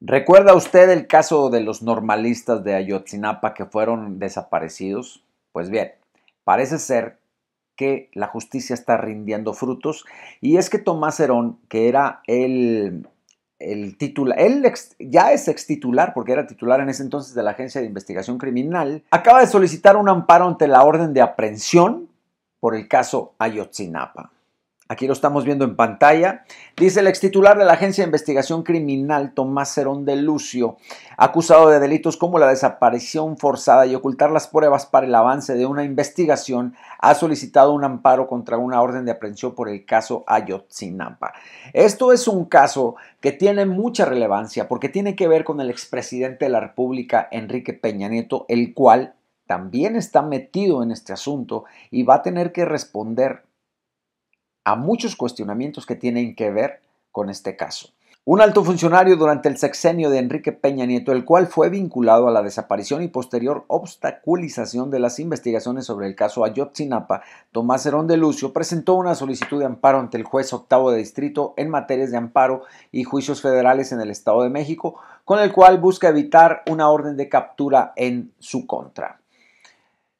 ¿Recuerda usted el caso de los normalistas de Ayotzinapa que fueron desaparecidos? Pues bien, parece ser que la justicia está rindiendo frutos y es que Tomás Herón, que era el, el titular, él ya es ex titular porque era titular en ese entonces de la Agencia de Investigación Criminal, acaba de solicitar un amparo ante la orden de aprehensión por el caso Ayotzinapa. Aquí lo estamos viendo en pantalla. Dice el titular de la Agencia de Investigación Criminal, Tomás Cerón de Lucio, acusado de delitos como la desaparición forzada y ocultar las pruebas para el avance de una investigación, ha solicitado un amparo contra una orden de aprehensión por el caso Ayotzinapa. Esto es un caso que tiene mucha relevancia porque tiene que ver con el expresidente de la República, Enrique Peña Nieto, el cual también está metido en este asunto y va a tener que responder a muchos cuestionamientos que tienen que ver con este caso. Un alto funcionario durante el sexenio de Enrique Peña Nieto, el cual fue vinculado a la desaparición y posterior obstaculización de las investigaciones sobre el caso Ayotzinapa, Tomás Herón de Lucio presentó una solicitud de amparo ante el juez octavo de distrito en materias de amparo y juicios federales en el Estado de México, con el cual busca evitar una orden de captura en su contra.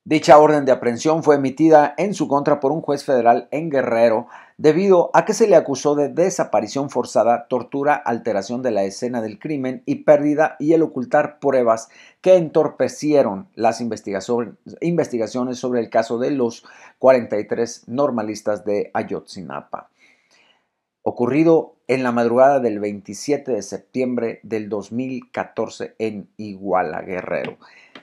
Dicha orden de aprehensión fue emitida en su contra por un juez federal en Guerrero debido a que se le acusó de desaparición forzada, tortura, alteración de la escena del crimen y pérdida y el ocultar pruebas que entorpecieron las investigaciones sobre el caso de los 43 normalistas de Ayotzinapa ocurrido en la madrugada del 27 de septiembre del 2014 en Iguala Guerrero.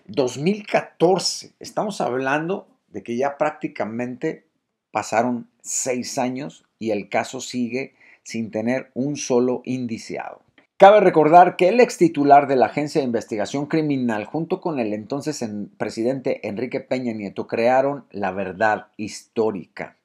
2014, estamos hablando de que ya prácticamente pasaron seis años y el caso sigue sin tener un solo indiciado. Cabe recordar que el ex titular de la Agencia de Investigación Criminal, junto con el entonces presidente Enrique Peña Nieto, crearon la verdad histórica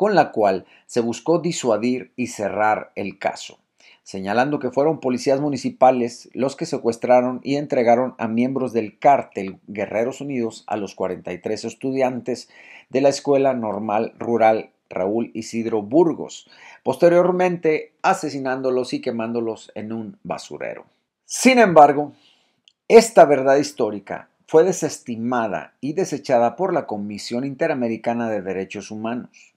con la cual se buscó disuadir y cerrar el caso, señalando que fueron policías municipales los que secuestraron y entregaron a miembros del cártel Guerreros Unidos a los 43 estudiantes de la Escuela Normal Rural Raúl Isidro Burgos, posteriormente asesinándolos y quemándolos en un basurero. Sin embargo, esta verdad histórica fue desestimada y desechada por la Comisión Interamericana de Derechos Humanos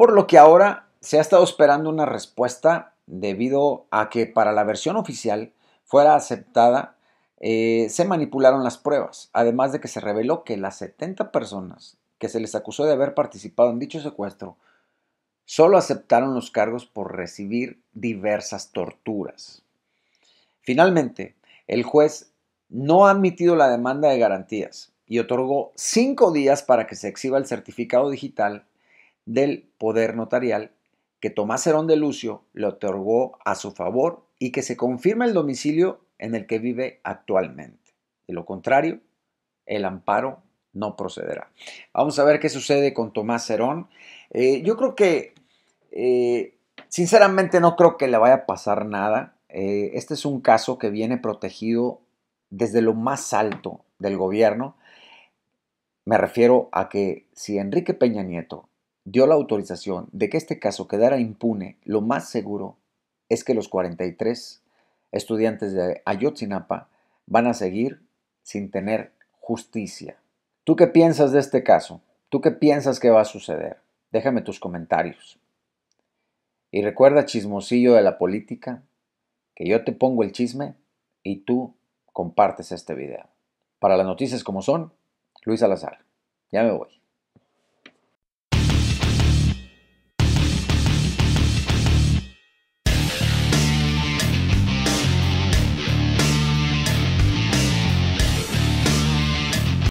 por lo que ahora se ha estado esperando una respuesta debido a que para la versión oficial fuera aceptada eh, se manipularon las pruebas, además de que se reveló que las 70 personas que se les acusó de haber participado en dicho secuestro solo aceptaron los cargos por recibir diversas torturas. Finalmente, el juez no ha admitido la demanda de garantías y otorgó cinco días para que se exhiba el certificado digital del poder notarial que Tomás Herón de Lucio le otorgó a su favor y que se confirma el domicilio en el que vive actualmente. De lo contrario, el amparo no procederá. Vamos a ver qué sucede con Tomás Herón. Eh, yo creo que, eh, sinceramente, no creo que le vaya a pasar nada. Eh, este es un caso que viene protegido desde lo más alto del gobierno. Me refiero a que si Enrique Peña Nieto dio la autorización de que este caso quedara impune, lo más seguro es que los 43 estudiantes de Ayotzinapa van a seguir sin tener justicia. ¿Tú qué piensas de este caso? ¿Tú qué piensas que va a suceder? Déjame tus comentarios. Y recuerda, chismosillo de la política, que yo te pongo el chisme y tú compartes este video. Para las noticias como son, Luis Salazar. Ya me voy.